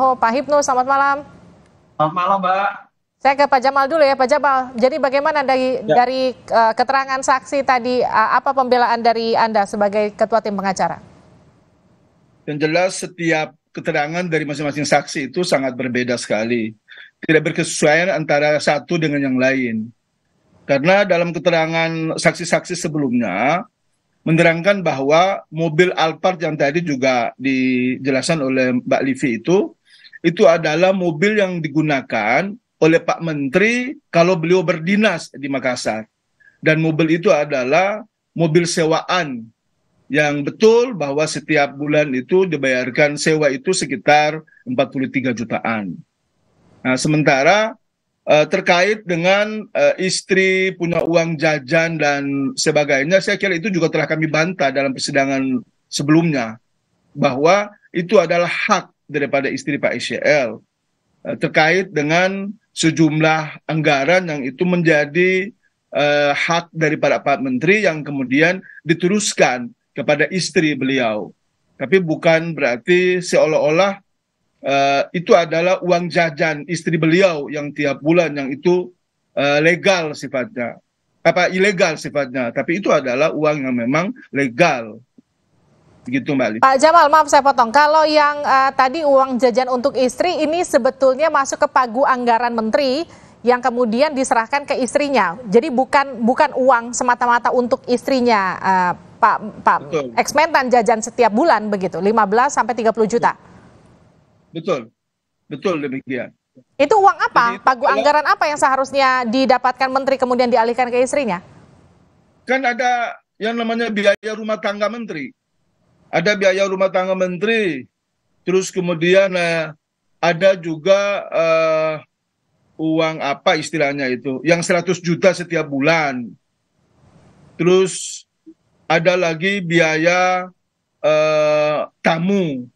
Oh, Pak Hipno, selamat malam. Selamat malam, Mbak. Saya ke Pak Jamal dulu ya, Pak Jamal. Jadi bagaimana dari ya. dari uh, keterangan saksi tadi uh, apa pembelaan dari Anda sebagai ketua tim pengacara? Yang jelas setiap keterangan dari masing-masing saksi itu sangat berbeda sekali. Tidak berkesesuaian antara satu dengan yang lain. Karena dalam keterangan saksi-saksi sebelumnya menerangkan bahwa mobil Alphard yang tadi juga dijelaskan oleh Mbak Livi itu itu adalah mobil yang digunakan oleh Pak Menteri kalau beliau berdinas di Makassar. Dan mobil itu adalah mobil sewaan yang betul bahwa setiap bulan itu dibayarkan sewa itu sekitar 43 jutaan. Nah, sementara eh, terkait dengan eh, istri punya uang jajan dan sebagainya, saya kira itu juga telah kami bantah dalam persidangan sebelumnya bahwa itu adalah hak daripada istri Pak ICL eh, terkait dengan sejumlah anggaran yang itu menjadi uh, hak para Pak Menteri yang kemudian diteruskan kepada istri beliau. Tapi bukan berarti seolah-olah uh, itu adalah uang jajan istri beliau yang tiap bulan yang itu uh, legal sifatnya apa ilegal sifatnya, tapi itu adalah uang yang memang legal Begitu Mbak Ali. Pak Jamal, maaf saya potong. Kalau yang uh, tadi uang jajan untuk istri ini sebetulnya masuk ke pagu anggaran menteri yang kemudian diserahkan ke istrinya. Jadi bukan bukan uang semata-mata untuk istrinya uh, Pak Pak Eksmentan jajan setiap bulan begitu, 15 sampai 30 juta. Betul. Betul demikian. Itu uang apa? Itu pagu kalau, anggaran apa yang seharusnya didapatkan menteri kemudian dialihkan ke istrinya? Kan ada yang namanya biaya rumah tangga menteri ada biaya rumah tangga menteri, terus kemudian uh, ada juga uh, uang apa istilahnya itu, yang 100 juta setiap bulan. Terus ada lagi biaya uh, tamu.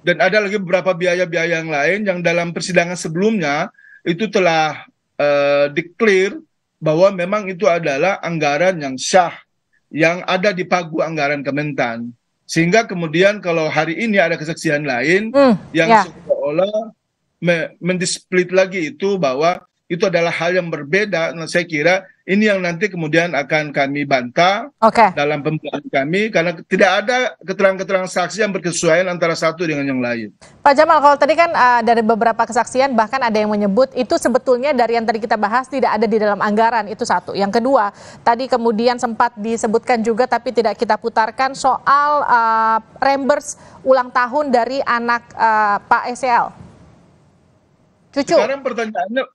Dan ada lagi beberapa biaya-biaya yang lain yang dalam persidangan sebelumnya itu telah uh, declare bahwa memang itu adalah anggaran yang sah yang ada di pagu anggaran Kementan sehingga kemudian kalau hari ini ada kesaksian lain hmm, yang ya. seolah olah mendisplit lagi itu bahwa itu adalah hal yang berbeda. Nah, saya kira ini yang nanti kemudian akan kami bantah okay. dalam pembelaan kami karena tidak ada keterangan-keterangan saksi yang berkesesuaian antara satu dengan yang lain. Pak Jamal, kalau tadi kan uh, dari beberapa kesaksian bahkan ada yang menyebut itu sebetulnya dari yang tadi kita bahas tidak ada di dalam anggaran itu satu. Yang kedua, tadi kemudian sempat disebutkan juga tapi tidak kita putarkan soal uh, reimburse ulang tahun dari anak uh, Pak SL. Cucu. Sekarang pertanyaannya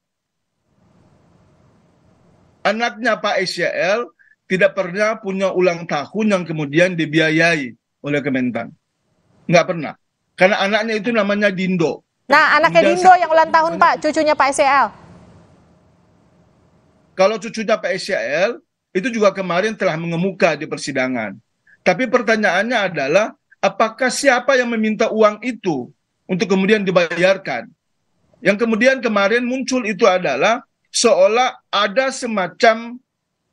anaknya Pak SCL tidak pernah punya ulang tahun yang kemudian dibiayai oleh Kementan. Nggak pernah. Karena anaknya itu namanya Dindo. Nah, anaknya Dindo yang ulang tahun, Pak, cucunya Pak SCL. Kalau cucunya Pak SCL, itu juga kemarin telah mengemuka di persidangan. Tapi pertanyaannya adalah, apakah siapa yang meminta uang itu untuk kemudian dibayarkan? Yang kemudian kemarin muncul itu adalah seolah ada semacam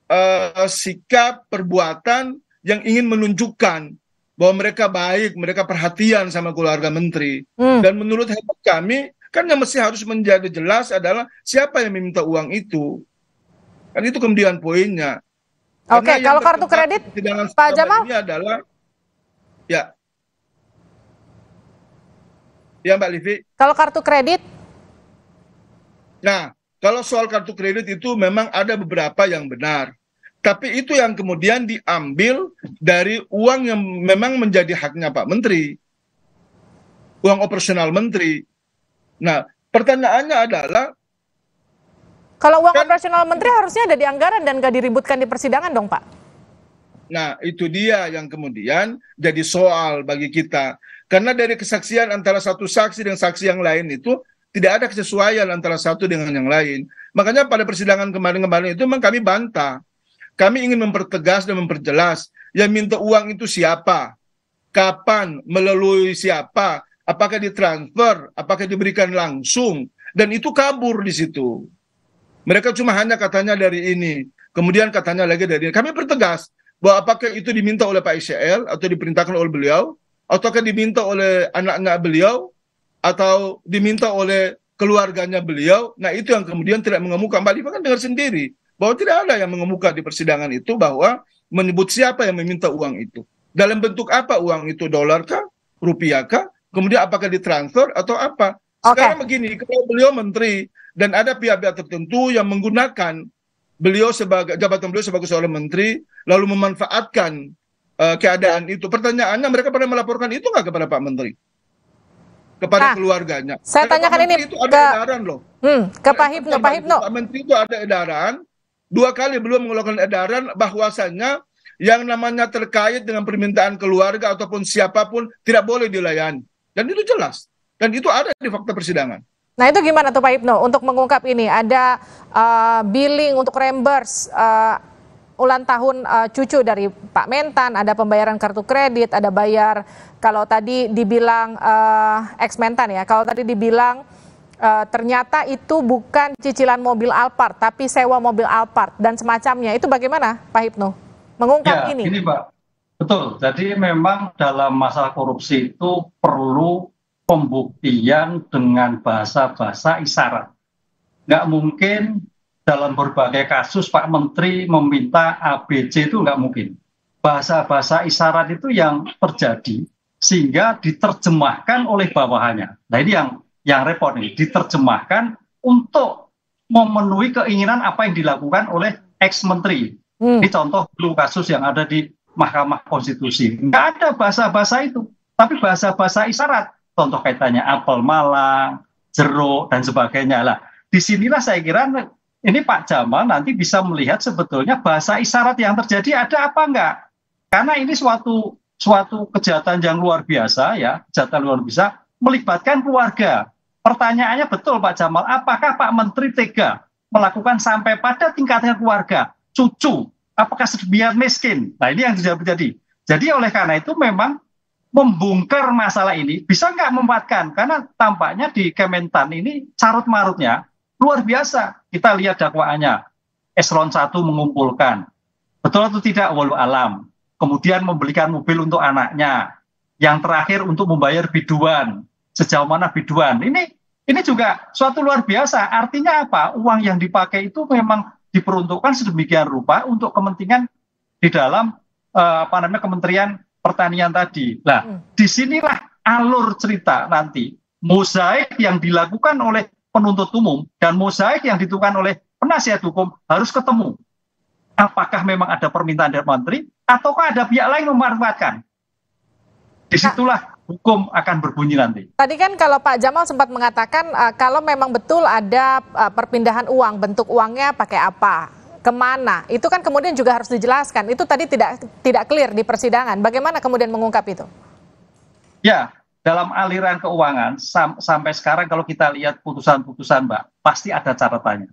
uh, sikap perbuatan yang ingin menunjukkan bahwa mereka baik, mereka perhatian sama keluarga menteri. Hmm. Dan menurut hemat kami, kan yang mesti harus menjadi jelas adalah siapa yang meminta uang itu. Kan itu kemudian poinnya. Oke, okay, kalau kartu kredit, Pak Jamal? Ini adalah, ya. Ya Mbak Livi. Kalau kartu kredit? Nah, kalau soal kartu kredit itu memang ada beberapa yang benar. Tapi itu yang kemudian diambil dari uang yang memang menjadi haknya Pak Menteri. Uang operasional Menteri. Nah, pertanyaannya adalah kalau uang kan, operasional menteri harusnya ada di anggaran dan gak diributkan di persidangan dong, Pak. Nah, itu dia yang kemudian jadi soal bagi kita. Karena dari kesaksian antara satu saksi dengan saksi yang lain itu tidak ada kesesuaian antara satu dengan yang lain. Makanya pada persidangan kemarin-kemarin itu memang kami bantah. Kami ingin mempertegas dan memperjelas yang minta uang itu siapa, kapan, melalui siapa, apakah ditransfer, apakah diberikan langsung, dan itu kabur di situ. Mereka cuma hanya katanya dari ini, kemudian katanya lagi dari ini. Kami pertegas bahwa apakah itu diminta oleh Pak ICL atau diperintahkan oleh beliau, ataukah diminta oleh anak-anak beliau, atau diminta oleh keluarganya beliau. Nah itu yang kemudian tidak mengemuka. Mbak Diva kan dengar sendiri bahwa tidak ada yang mengemuka di persidangan itu bahwa menyebut siapa yang meminta uang itu. Dalam bentuk apa uang itu? Dolar kah? Rupiah kah? Kemudian apakah ditransfer atau apa? Sekarang begini, kalau beliau menteri dan ada pihak-pihak tertentu yang menggunakan beliau sebagai jabatan beliau sebagai seorang menteri lalu memanfaatkan uh, keadaan itu. Pertanyaannya mereka pernah melaporkan itu nggak kepada Pak Menteri? kepada nah, keluarganya. Saya Karena tanyakan ini itu ada ke, edaran loh. Hmm, ke Pak Hipno, Pak gitu. Hipno. Pak Menteri itu ada edaran dua kali belum mengeluarkan edaran bahwasannya yang namanya terkait dengan permintaan keluarga ataupun siapapun tidak boleh dilayani. Dan itu jelas. Dan itu ada di fakta persidangan. Nah itu gimana tuh Pak Ibnu untuk mengungkap ini ada uh, billing untuk reimburse eh, ulang tahun uh, cucu dari Pak Mentan, ada pembayaran kartu kredit, ada bayar kalau tadi dibilang uh, ex Mentan ya, kalau tadi dibilang uh, ternyata itu bukan cicilan mobil Alphard tapi sewa mobil Alphard dan semacamnya. Itu bagaimana Pak Hipno? Mengungkap ya, ini? Ini Pak. Betul. Jadi memang dalam masalah korupsi itu perlu pembuktian dengan bahasa-bahasa isyarat. Nggak mungkin dalam berbagai kasus Pak Menteri meminta ABC itu nggak mungkin. Bahasa-bahasa isyarat itu yang terjadi sehingga diterjemahkan oleh bawahannya. Nah ini yang yang repot nih, diterjemahkan untuk memenuhi keinginan apa yang dilakukan oleh ex menteri. Hmm. Ini contoh dulu kasus yang ada di Mahkamah Konstitusi. Nggak ada bahasa-bahasa itu, tapi bahasa-bahasa isyarat. Contoh kaitannya apel malang, jeruk dan sebagainya lah. Disinilah saya kira ini Pak Jamal nanti bisa melihat sebetulnya bahasa isyarat yang terjadi ada apa enggak. Karena ini suatu suatu kejahatan yang luar biasa ya, kejahatan luar biasa melibatkan keluarga. Pertanyaannya betul Pak Jamal, apakah Pak Menteri tega melakukan sampai pada tingkatnya keluarga, cucu, apakah sedemikian miskin? Nah ini yang terjadi. Jadi oleh karena itu memang membongkar masalah ini bisa nggak memuatkan karena tampaknya di Kementan ini carut marutnya Luar biasa. Kita lihat dakwaannya. Eselon 1 mengumpulkan. Betul atau tidak? Walau alam. Kemudian membelikan mobil untuk anaknya. Yang terakhir untuk membayar biduan. Sejauh mana biduan? Ini ini juga suatu luar biasa. Artinya apa? Uang yang dipakai itu memang diperuntukkan sedemikian rupa untuk kepentingan di dalam eh, apa namanya Kementerian Pertanian tadi. Nah, hmm. disinilah alur cerita nanti mosaik yang dilakukan oleh penuntut umum dan mosaik yang ditentukan oleh penasihat hukum harus ketemu. Apakah memang ada permintaan dari menteri ataukah ada pihak lain memanfaatkan? Disitulah nah. hukum akan berbunyi nanti. Tadi kan kalau Pak Jamal sempat mengatakan uh, kalau memang betul ada uh, perpindahan uang, bentuk uangnya pakai apa, kemana, itu kan kemudian juga harus dijelaskan. Itu tadi tidak tidak clear di persidangan. Bagaimana kemudian mengungkap itu? Ya, dalam aliran keuangan sam sampai sekarang kalau kita lihat putusan-putusan Mbak, pasti ada catatannya.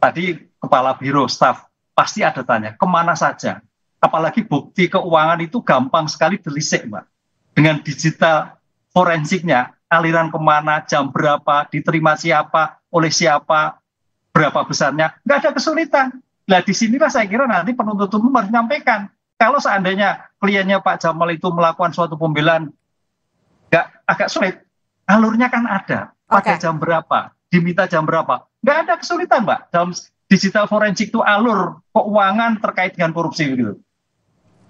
Tadi kepala biro staff pasti ada tanya, kemana saja? Apalagi bukti keuangan itu gampang sekali delisik Mbak. Dengan digital forensiknya, aliran kemana, jam berapa, diterima siapa, oleh siapa, berapa besarnya, nggak ada kesulitan. Nah disinilah saya kira nanti penuntut umum harus menyampaikan. Kalau seandainya kliennya Pak Jamal itu melakukan suatu pembelaan nggak agak sulit. Alurnya kan ada. Pada okay. jam berapa? Diminta jam berapa? Nggak ada kesulitan, Mbak. Dalam digital forensik itu alur keuangan terkait dengan korupsi gitu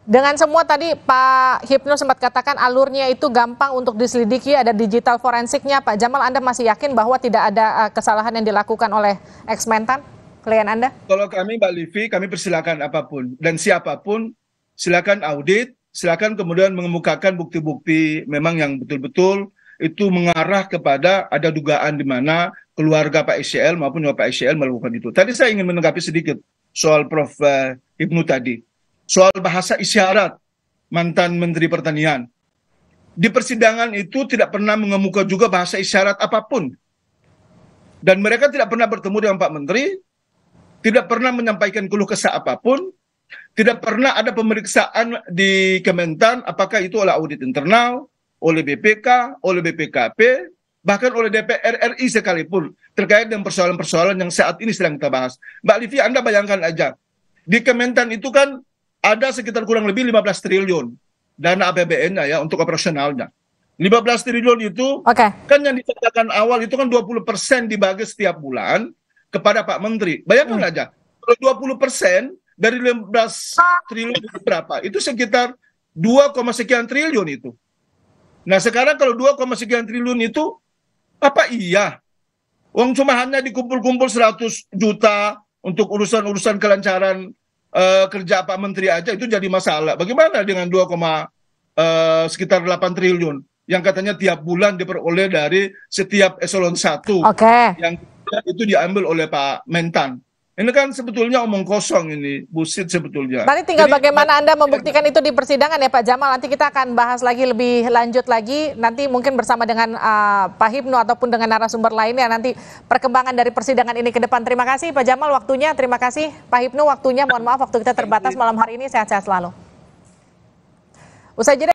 Dengan semua tadi Pak Hipno sempat katakan alurnya itu gampang untuk diselidiki, ada digital forensiknya. Pak Jamal, Anda masih yakin bahwa tidak ada eh, kesalahan yang dilakukan oleh ex-mentan, klien Anda? Kalau kami, Mbak Livi, kami persilakan apapun. Dan siapapun, silakan audit, silakan kemudian mengemukakan bukti-bukti memang yang betul-betul itu mengarah kepada ada dugaan di mana keluarga Pak SCL maupun Pak SCL melakukan itu. Tadi saya ingin menanggapi sedikit soal Prof. Eh, Ibnu tadi. Soal bahasa isyarat mantan Menteri Pertanian. Di persidangan itu tidak pernah mengemuka juga bahasa isyarat apapun. Dan mereka tidak pernah bertemu dengan Pak Menteri, tidak pernah menyampaikan keluh kesah apapun, tidak pernah ada pemeriksaan di Kementan apakah itu oleh audit internal, oleh BPK, oleh BPKP, bahkan oleh DPR RI sekalipun terkait dengan persoalan-persoalan yang saat ini sedang kita bahas. Mbak Livi, Anda bayangkan aja, di Kementan itu kan ada sekitar kurang lebih 15 triliun dana APBN-nya ya untuk operasionalnya. 15 triliun itu okay. kan yang dikatakan awal itu kan 20% persen dibagi setiap bulan kepada Pak Menteri. Bayangkan hmm. aja, kalau 20% dari 15 triliun itu berapa? Itu sekitar 2, sekian triliun itu. Nah sekarang kalau 2, sekian triliun itu apa iya? Uang cuma hanya dikumpul-kumpul 100 juta untuk urusan-urusan kelancaran uh, kerja Pak Menteri aja itu jadi masalah. Bagaimana dengan 2, uh, eh, sekitar 8 triliun yang katanya tiap bulan diperoleh dari setiap eselon 1 okay. yang itu diambil oleh Pak Mentan. Ini kan sebetulnya omong kosong ini, busit sebetulnya. Nanti tinggal Jadi, bagaimana Anda membuktikan itu di persidangan ya Pak Jamal. Nanti kita akan bahas lagi lebih lanjut lagi. Nanti mungkin bersama dengan uh, Pak Hipnu ataupun dengan narasumber lainnya. Nanti perkembangan dari persidangan ini ke depan. Terima kasih Pak Jamal waktunya. Terima kasih Pak Hipnu waktunya. Mohon maaf waktu kita terbatas iya. malam hari ini. Sehat-sehat selalu. Usai jeda.